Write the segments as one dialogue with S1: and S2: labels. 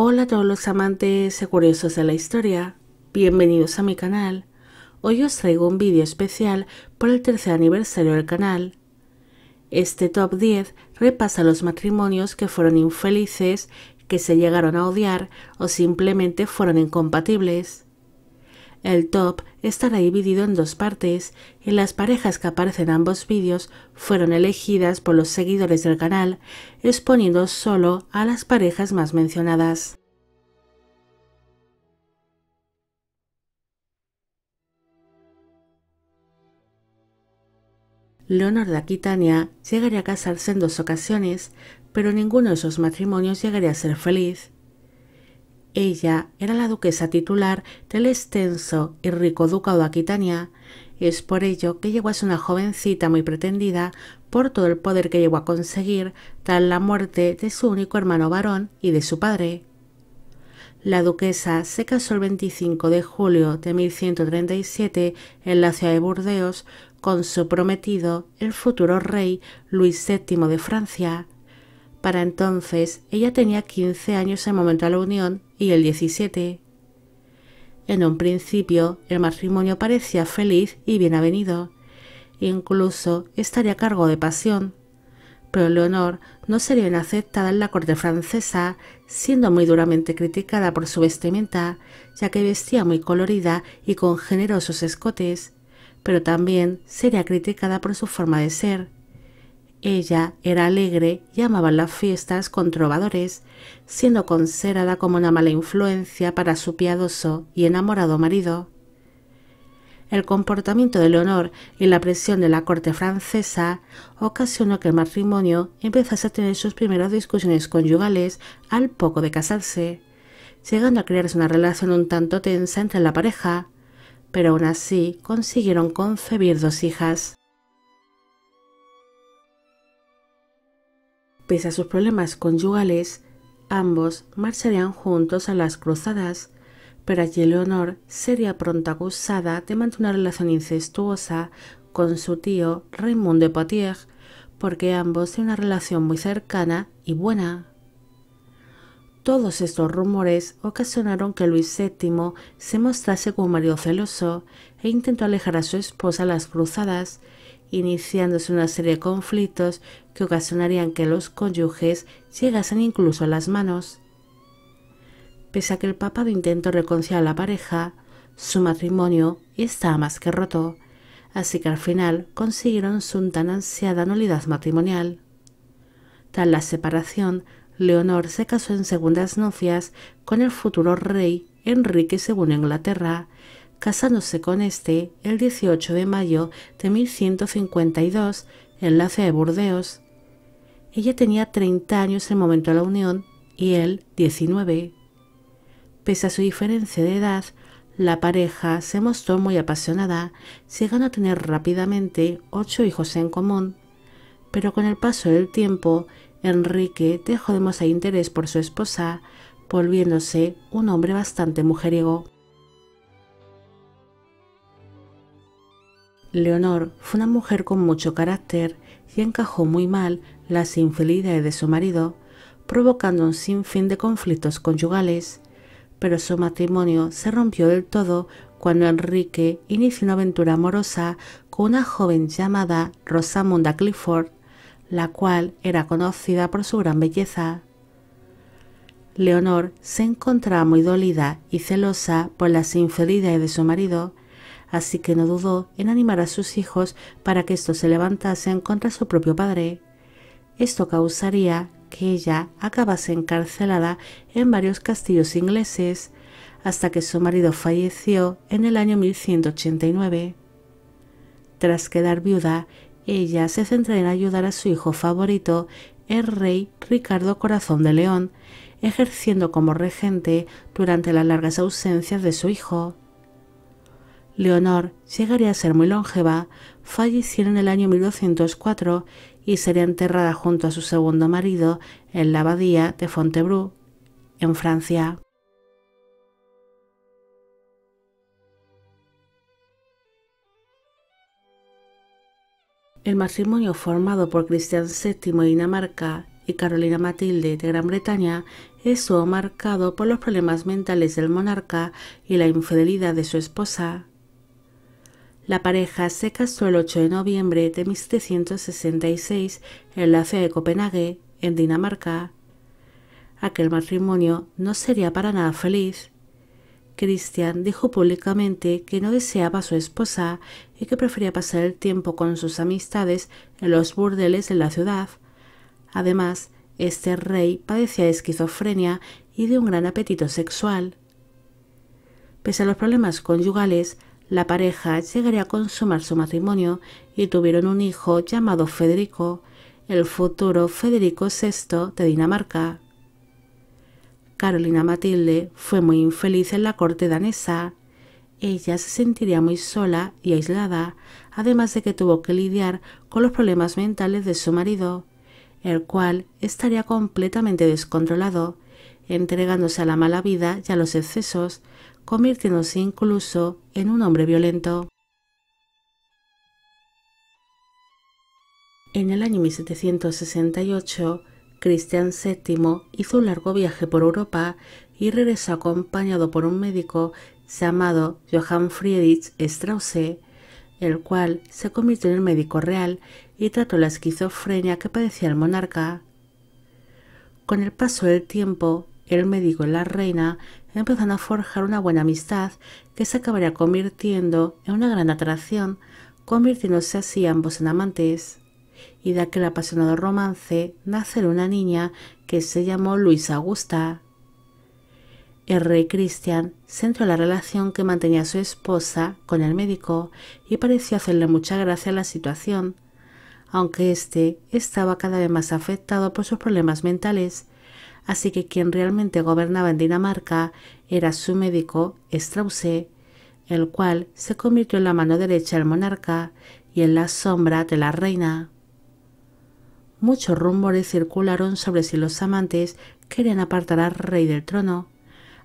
S1: Hola a todos los amantes y curiosos de la historia, bienvenidos a mi canal. Hoy os traigo un vídeo especial por el tercer aniversario del canal. Este top 10 repasa los matrimonios que fueron infelices, que se llegaron a odiar o simplemente fueron incompatibles. El top estará dividido en dos partes y las parejas que aparecen en ambos vídeos fueron elegidas por los seguidores del canal, exponiendo solo a las parejas más mencionadas. Leonor de Aquitania llegaría a casarse en dos ocasiones, pero ninguno de esos matrimonios llegaría a ser feliz. Ella era la duquesa titular del extenso y rico ducado de Aquitania. Es por ello que llegó a ser una jovencita muy pretendida por todo el poder que llegó a conseguir tras la muerte de su único hermano varón y de su padre. La duquesa se casó el 25 de julio de 1137 en la ciudad de Burdeos con su prometido, el futuro rey Luis VII de Francia. Para entonces ella tenía 15 años en momento de la unión y el 17. En un principio el matrimonio parecía feliz y bien avenido, incluso estaría a cargo de pasión, pero Leonor no sería bien aceptada en la corte francesa, siendo muy duramente criticada por su vestimenta, ya que vestía muy colorida y con generosos escotes, pero también sería criticada por su forma de ser, ella era alegre y amaba las fiestas con trovadores, siendo considerada como una mala influencia para su piadoso y enamorado marido. El comportamiento de Leonor y la presión de la corte francesa ocasionó que el matrimonio empezase a tener sus primeras discusiones conyugales al poco de casarse, llegando a crearse una relación un tanto tensa entre la pareja, pero aún así consiguieron concebir dos hijas. Pese a sus problemas conyugales, ambos marcharían juntos a las cruzadas, pero allí Leonor sería pronto acusada de mantener una relación incestuosa con su tío Raymond de Poitiers, porque ambos tienen una relación muy cercana y buena. Todos estos rumores ocasionaron que Luis VII se mostrase como marido celoso e intentó alejar a su esposa a las cruzadas, iniciándose una serie de conflictos que ocasionarían que los cónyuges llegasen incluso a las manos. Pese a que el papado intentó reconciliar a la pareja, su matrimonio estaba más que roto, así que al final consiguieron su tan ansiada nulidad matrimonial. Tras la separación, Leonor se casó en segundas nupcias con el futuro rey Enrique II de Inglaterra casándose con este el 18 de mayo de 1152 en la de Burdeos. Ella tenía 30 años en el momento de la unión y él 19. Pese a su diferencia de edad, la pareja se mostró muy apasionada, llegando a tener rápidamente ocho hijos en común. Pero con el paso del tiempo, Enrique dejó de mostrar interés por su esposa, volviéndose un hombre bastante mujeriego. Leonor fue una mujer con mucho carácter y encajó muy mal las infidelidades de su marido, provocando un sinfín de conflictos conyugales. Pero su matrimonio se rompió del todo cuando Enrique inició una aventura amorosa con una joven llamada Rosamunda Clifford, la cual era conocida por su gran belleza. Leonor se encontraba muy dolida y celosa por las infidelidades de su marido, así que no dudó en animar a sus hijos para que estos se levantasen contra su propio padre. Esto causaría que ella acabase encarcelada en varios castillos ingleses, hasta que su marido falleció en el año 1189. Tras quedar viuda, ella se centra en ayudar a su hijo favorito, el rey Ricardo Corazón de León, ejerciendo como regente durante las largas ausencias de su hijo. Leonor llegaría a ser muy longeva, falleciera en el año 1204 y sería enterrada junto a su segundo marido en la abadía de Fontebrou, en Francia. El matrimonio formado por Cristian VII de Dinamarca y Carolina Matilde de Gran Bretaña es marcado por los problemas mentales del monarca y la infidelidad de su esposa. La pareja se casó el 8 de noviembre de 1766 en la ciudad de Copenhague, en Dinamarca. Aquel matrimonio no sería para nada feliz. Christian dijo públicamente que no deseaba a su esposa y que prefería pasar el tiempo con sus amistades en los burdeles de la ciudad. Además, este rey padecía de esquizofrenia y de un gran apetito sexual. Pese a los problemas conyugales, la pareja llegaría a consumar su matrimonio y tuvieron un hijo llamado Federico, el futuro Federico VI de Dinamarca. Carolina Matilde fue muy infeliz en la corte danesa. Ella se sentiría muy sola y aislada, además de que tuvo que lidiar con los problemas mentales de su marido, el cual estaría completamente descontrolado, entregándose a la mala vida y a los excesos, convirtiéndose incluso en un hombre violento. En el año 1768, Cristian VII hizo un largo viaje por Europa y regresó acompañado por un médico llamado Johann Friedrich Strauss, el cual se convirtió en el médico real y trató la esquizofrenia que padecía el monarca. Con el paso del tiempo, el médico y la reina empezaron a forjar una buena amistad que se acabaría convirtiendo en una gran atracción, convirtiéndose así ambos en amantes. Y de aquel apasionado romance nace una niña que se llamó Luisa Augusta. El rey Cristian centró la relación que mantenía su esposa con el médico y pareció hacerle mucha gracia la situación, aunque éste estaba cada vez más afectado por sus problemas mentales así que quien realmente gobernaba en Dinamarca era su médico Strause, el cual se convirtió en la mano derecha del monarca y en la sombra de la reina. Muchos rumores circularon sobre si los amantes querían apartar al rey del trono,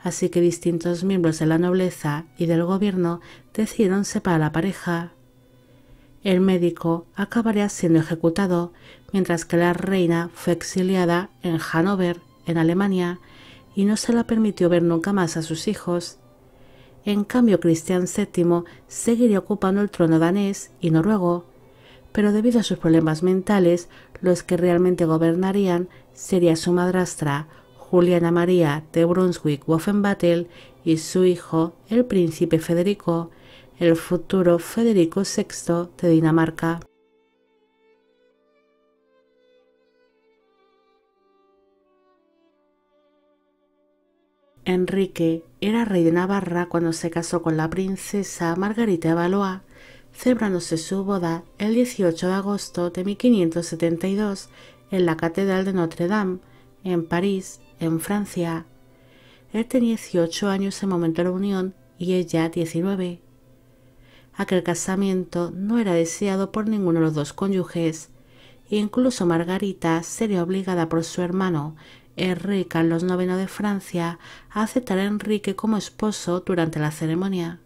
S1: así que distintos miembros de la nobleza y del gobierno decidieron separar la pareja. El médico acabaría siendo ejecutado, mientras que la reina fue exiliada en Hanover, en Alemania y no se la permitió ver nunca más a sus hijos. En cambio, Cristian VII seguiría ocupando el trono danés y noruego, pero debido a sus problemas mentales, los que realmente gobernarían sería su madrastra, Juliana María de Brunswick-Wolfenbüttel, y su hijo, el príncipe Federico, el futuro Federico VI de Dinamarca. Enrique era rey de Navarra cuando se casó con la princesa Margarita de Valois, celebrándose su boda el 18 de agosto de 1572 en la Catedral de Notre Dame, en París, en Francia. Él tenía 18 años en momento de la unión y ella 19. Aquel casamiento no era deseado por ninguno de los dos cónyuges, e incluso Margarita sería obligada por su hermano Enrique Carlos IX de Francia á aceptar a Enrique como esposo durante la ceremonia.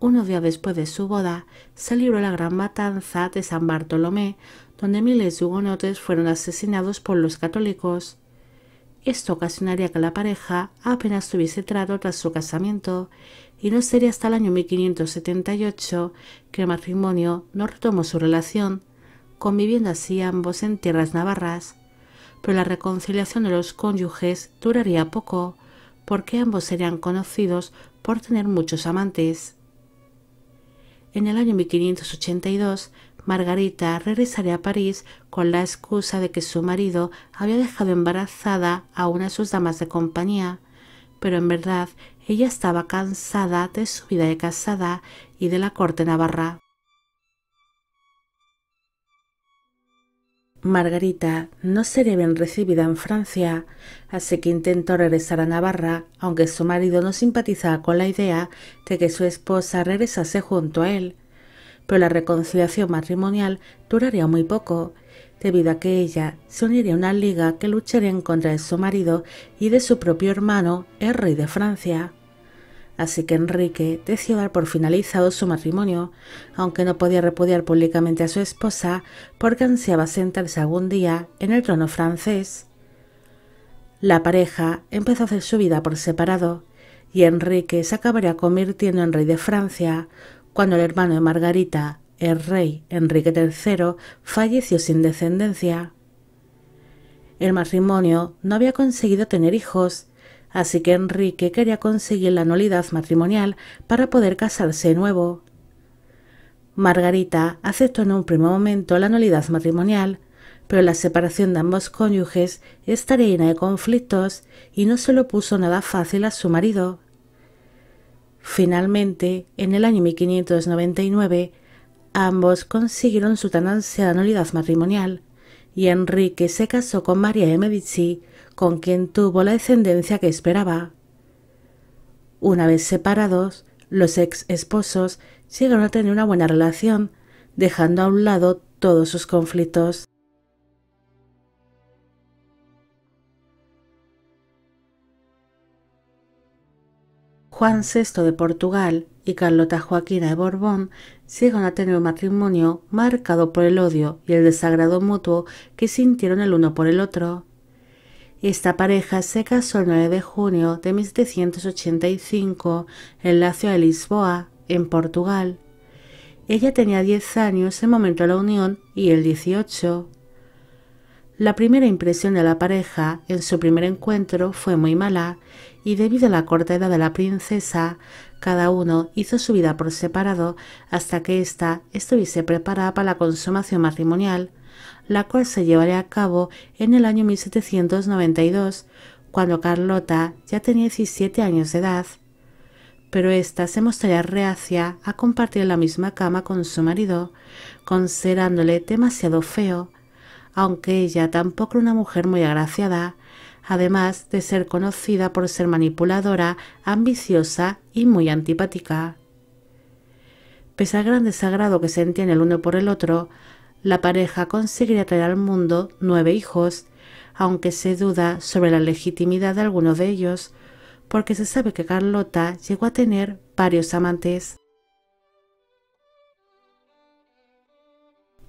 S1: Unos días después de su boda, se libró la gran matanza de San Bartolomé, donde miles de hugonotes fueron asesinados por los católicos. Esto ocasionaría que la pareja apenas tuviese trato tras su casamiento, y no sería hasta el año 1578 que el matrimonio no retomó su relación, conviviendo así ambos en tierras navarras pero la reconciliación de los cónyuges duraría poco, porque ambos serían conocidos por tener muchos amantes. En el año 1582, Margarita regresaría a París con la excusa de que su marido había dejado embarazada a una de sus damas de compañía, pero en verdad ella estaba cansada de su vida de casada y de la corte navarra. Margarita no sería bien recibida en Francia, así que intentó regresar a Navarra, aunque su marido no simpatizaba con la idea de que su esposa regresase junto a él. Pero la reconciliación matrimonial duraría muy poco, debido a que ella se uniría a una liga que lucharía en contra de su marido y de su propio hermano, el rey de Francia. Así que Enrique decidió dar por finalizado su matrimonio, aunque no podía repudiar públicamente a su esposa porque ansiaba sentarse algún día en el trono francés. La pareja empezó a hacer su vida por separado y Enrique se acabaría convirtiendo en rey de Francia cuando el hermano de Margarita, el rey Enrique III, falleció sin descendencia. El matrimonio no había conseguido tener hijos así que Enrique quería conseguir la nulidad matrimonial para poder casarse de nuevo. Margarita aceptó en un primer momento la nulidad matrimonial, pero la separación de ambos cónyuges estaría llena de conflictos y no se lo puso nada fácil a su marido. Finalmente, en el año 1599, ambos consiguieron su tan ansiada nulidad matrimonial, y Enrique se casó con María de Medici, con quien tuvo la descendencia que esperaba. Una vez separados, los ex esposos llegaron a tener una buena relación, dejando a un lado todos sus conflictos. Juan VI de Portugal y Carlota Joaquina de Borbón llegan a tener un matrimonio marcado por el odio y el desagrado mutuo que sintieron el uno por el otro. Esta pareja se casó el 9 de junio de 1785 en la de Lisboa, en Portugal. Ella tenía 10 años en momento de la unión y él 18. La primera impresión de la pareja en su primer encuentro fue muy mala y debido a la corta edad de la princesa cada uno hizo su vida por separado hasta que ésta estuviese preparada para la consumación matrimonial, la cual se llevaría a cabo en el año 1792, cuando Carlota ya tenía 17 años de edad. Pero ésta se mostraría reacia a compartir la misma cama con su marido, considerándole demasiado feo, aunque ella tampoco era una mujer muy agraciada, además de ser conocida por ser manipuladora, ambiciosa y muy antipática. Pese al gran desagrado que se entiende el uno por el otro, la pareja conseguiría traer al mundo nueve hijos, aunque se duda sobre la legitimidad de alguno de ellos, porque se sabe que Carlota llegó a tener varios amantes.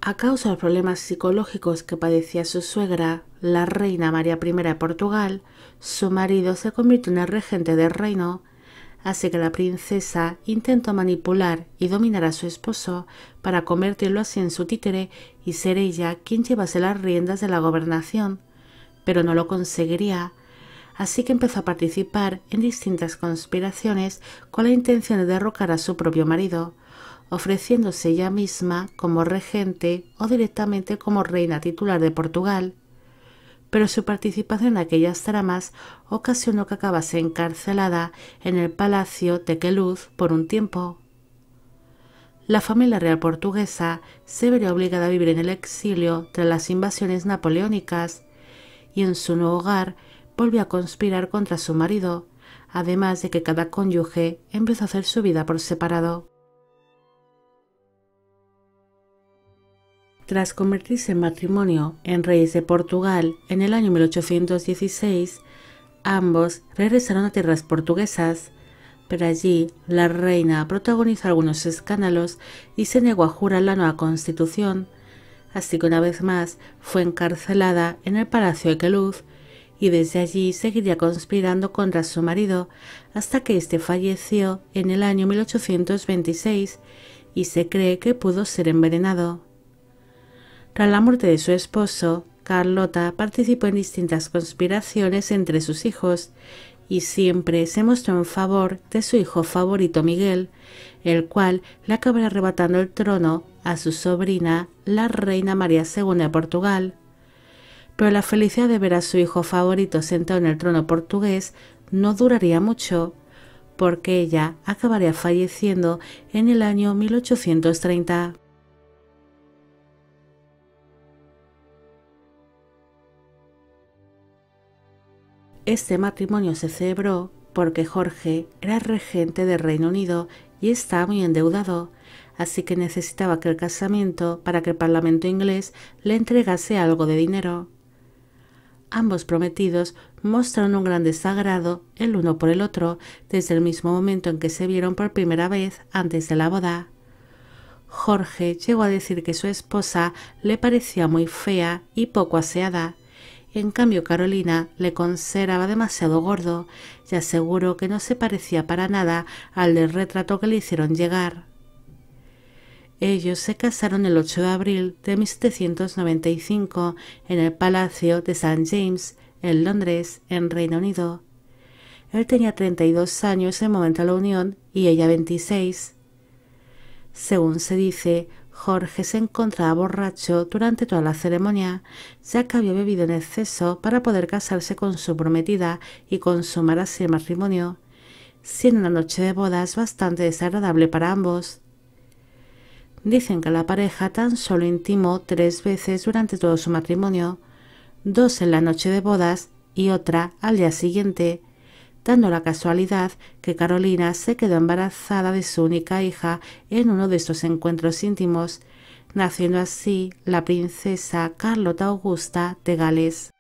S1: A causa de los problemas psicológicos que padecía su suegra, la reina María I de Portugal, su marido se convirtió en el regente del reino, así que la princesa intentó manipular y dominar a su esposo para convertirlo así en su títere y ser ella quien llevase las riendas de la gobernación, pero no lo conseguiría, así que empezó a participar en distintas conspiraciones con la intención de derrocar a su propio marido, ofreciéndose ella misma como regente o directamente como reina titular de Portugal, pero su participación en aquellas tramas ocasionó que acabase encarcelada en el palacio de Queluz por un tiempo. La familia real portuguesa se vería obligada a vivir en el exilio tras las invasiones napoleónicas y en su nuevo hogar volvió a conspirar contra su marido, además de que cada cónyuge empezó a hacer su vida por separado. Tras convertirse en matrimonio en reyes de Portugal en el año 1816, ambos regresaron a tierras portuguesas, pero allí la reina protagonizó algunos escándalos y se negó a jurar la nueva constitución, así que una vez más fue encarcelada en el Palacio de Queluz y desde allí seguiría conspirando contra su marido hasta que éste falleció en el año 1826 y se cree que pudo ser envenenado. Tras la muerte de su esposo, Carlota participó en distintas conspiraciones entre sus hijos y siempre se mostró en favor de su hijo favorito Miguel, el cual le acabará arrebatando el trono a su sobrina, la reina María II de Portugal. Pero la felicidad de ver a su hijo favorito sentado en el trono portugués no duraría mucho, porque ella acabaría falleciendo en el año 1830. Este matrimonio se celebró porque Jorge era regente del Reino Unido y estaba muy endeudado, así que necesitaba el casamiento para que el Parlamento inglés le entregase algo de dinero. Ambos prometidos mostraron un gran desagrado el uno por el otro desde el mismo momento en que se vieron por primera vez antes de la boda. Jorge llegó a decir que su esposa le parecía muy fea y poco aseada, en cambio, Carolina le consideraba demasiado gordo y aseguró que no se parecía para nada al del retrato que le hicieron llegar. Ellos se casaron el 8 de abril de 1795 en el Palacio de St. James, en Londres, en Reino Unido. Él tenía 32 años en momento de la unión y ella 26. Según se dice, Jorge se encontraba borracho durante toda la ceremonia, ya que había bebido en exceso para poder casarse con su prometida y consumar así el matrimonio, siendo una noche de bodas bastante desagradable para ambos. Dicen que la pareja tan solo intimó tres veces durante todo su matrimonio, dos en la noche de bodas y otra al día siguiente, dando la casualidad que Carolina se quedó embarazada de su única hija en uno de estos encuentros íntimos, naciendo así la princesa Carlota Augusta de Gales.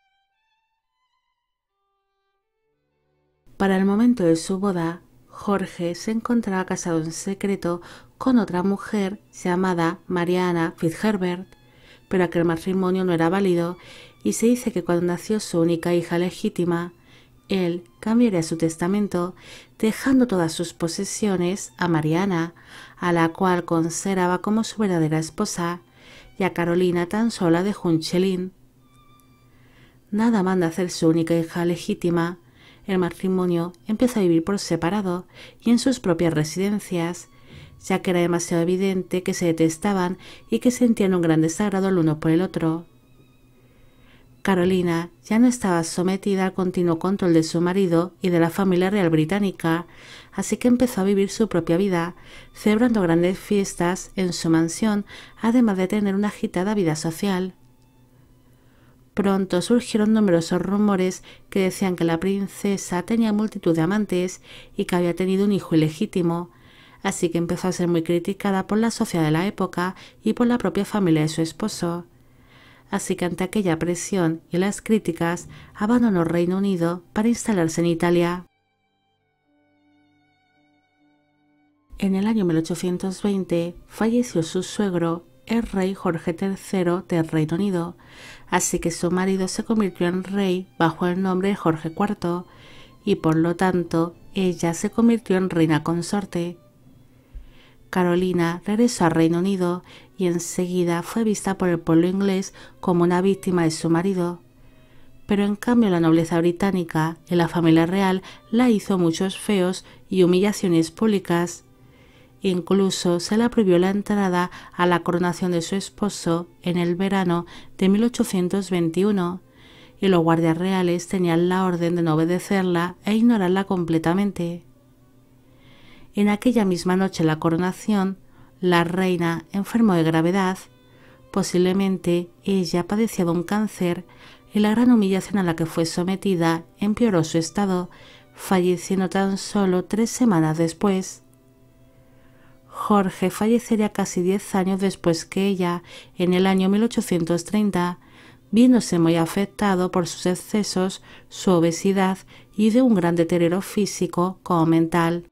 S1: Para el momento de su boda, Jorge se encontraba casado en secreto con otra mujer llamada Mariana Fitzherbert, pero aquel matrimonio no era válido y se dice que cuando nació su única hija legítima, él cambiaría su testamento dejando todas sus posesiones a Mariana, a la cual consideraba como su verdadera esposa, y a Carolina tan sola de Junchelin. Nada manda hacer su única hija legítima. El matrimonio empieza a vivir por separado y en sus propias residencias, ya que era demasiado evidente que se detestaban y que sentían un gran desagrado el uno por el otro. Carolina ya no estaba sometida al continuo control de su marido y de la familia real británica, así que empezó a vivir su propia vida, celebrando grandes fiestas en su mansión, además de tener una agitada vida social. Pronto surgieron numerosos rumores que decían que la princesa tenía multitud de amantes y que había tenido un hijo ilegítimo, así que empezó a ser muy criticada por la sociedad de la época y por la propia familia de su esposo. Así que ante aquella presión y las críticas, abandonó Reino Unido para instalarse en Italia. En el año 1820 falleció su suegro, el rey Jorge III del Reino Unido, así que su marido se convirtió en rey bajo el nombre de Jorge IV, y por lo tanto ella se convirtió en reina consorte. Carolina regresó al Reino Unido y enseguida fue vista por el pueblo inglés como una víctima de su marido. Pero en cambio la nobleza británica, y la familia real, la hizo muchos feos y humillaciones públicas. Incluso se le prohibió la entrada a la coronación de su esposo en el verano de 1821, y los guardias reales tenían la orden de no obedecerla e ignorarla completamente. En aquella misma noche la coronación, la reina enfermó de gravedad. Posiblemente ella padecía de un cáncer y la gran humillación a la que fue sometida empeoró su estado, falleciendo tan solo tres semanas después. Jorge fallecería casi diez años después que ella, en el año 1830, viéndose muy afectado por sus excesos, su obesidad y de un gran deterioro físico como mental.